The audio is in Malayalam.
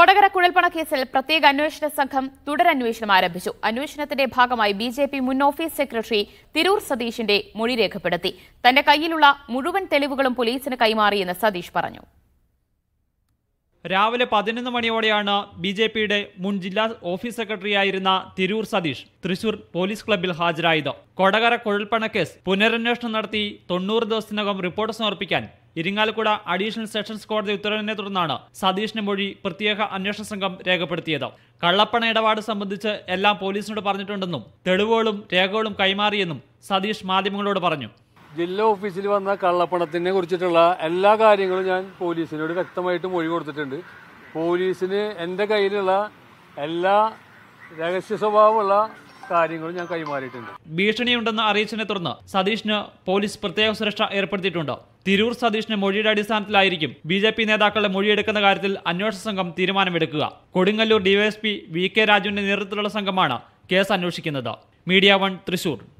കൊടകര കുഴൽപ്പണ കേസിൽ പ്രത്യേക അന്വേഷണ സംഘം തുടരന്വേഷണം ആരംഭിച്ചു അന്വേഷണത്തിന്റെ ഭാഗമായി ബി ജെ പി മുൻ ഓഫീസ് സെക്രട്ടറി തിരൂർ സതീഷിന്റെ മൊഴി രേഖപ്പെടുത്തി തന്റെ കയ്യിലുള്ള മുഴുവൻ തെളിവുകളും പോലീസിന് കൈമാറിയെന്ന് സതീഷ് പറഞ്ഞു രാവിലെ പതിനൊന്ന് മണിയോടെയാണ് ബി ജെ പിയുടെ മുൻ ജില്ലാ ഓഫീസ് സെക്രട്ടറിയായിരുന്ന തിരൂർ സതീഷ് തൃശൂർ പോലീസ് ക്ലബ്ബിൽ ഹാജരായത് കൊടകര കുഴൽപ്പണ കേസ് പുനരന്വേഷണം നടത്തി തൊണ്ണൂറ് ദിവസത്തിനകം റിപ്പോർട്ട് സമർപ്പിക്കാൻ ഇരിങ്ങാലക്കുട അഡീഷണൽ സെഷൻസ് കോടതി ഉത്തരവിനെ തുടർന്നാണ് സതീഷിന് മൊഴി പ്രത്യേക അന്വേഷണ സംഘം രേഖപ്പെടുത്തിയത് കള്ളപ്പണ ഇടപാട് സംബന്ധിച്ച് എല്ലാം പോലീസിനോട് പറഞ്ഞിട്ടുണ്ടെന്നും തെളിവുകളും രേഖകളും കൈമാറിയെന്നും സതീഷ് മാധ്യമങ്ങളോട് പറഞ്ഞു ജില്ലാ ഓഫീസിൽ വന്ന കള്ളപ്പണത്തിനെ കുറിച്ചിട്ടുള്ള എല്ലാ കാര്യങ്ങളും ഞാൻ പോലീസിനോട് വ്യക്തമായിട്ട് മൊഴി കൊടുത്തിട്ടുണ്ട് പോലീസിന് എൻ്റെ കയ്യിലുള്ള എല്ലാ രഹസ്യ സ്വഭാവമുള്ള കാര്യങ്ങളും ഞാൻ കൈമാറിയിട്ടുണ്ട് ഭീഷണിയുണ്ടെന്ന അറിയിച്ചതിനെ തുടർന്ന് സതീഷിന് പോലീസ് പ്രത്യേക സുരക്ഷ ഏർപ്പെടുത്തിയിട്ടുണ്ട് തിരൂർ സതീഷിന് മൊഴിയുടെ അടിസ്ഥാനത്തിലായിരിക്കും ബി ജെ പി നേതാക്കളുടെ മൊഴിയെടുക്കുന്ന കാര്യത്തിൽ അന്വേഷണ സംഘം തീരുമാനമെടുക്കുക കൊടുങ്ങല്ലൂർ ഡിവൈഎസ്പി വി കെ രാജുവിന്റെ നേതൃത്വത്തിലുള്ള സംഘമാണ് കേസ് അന്വേഷിക്കുന്നത് മീഡിയ വൺ തൃശൂർ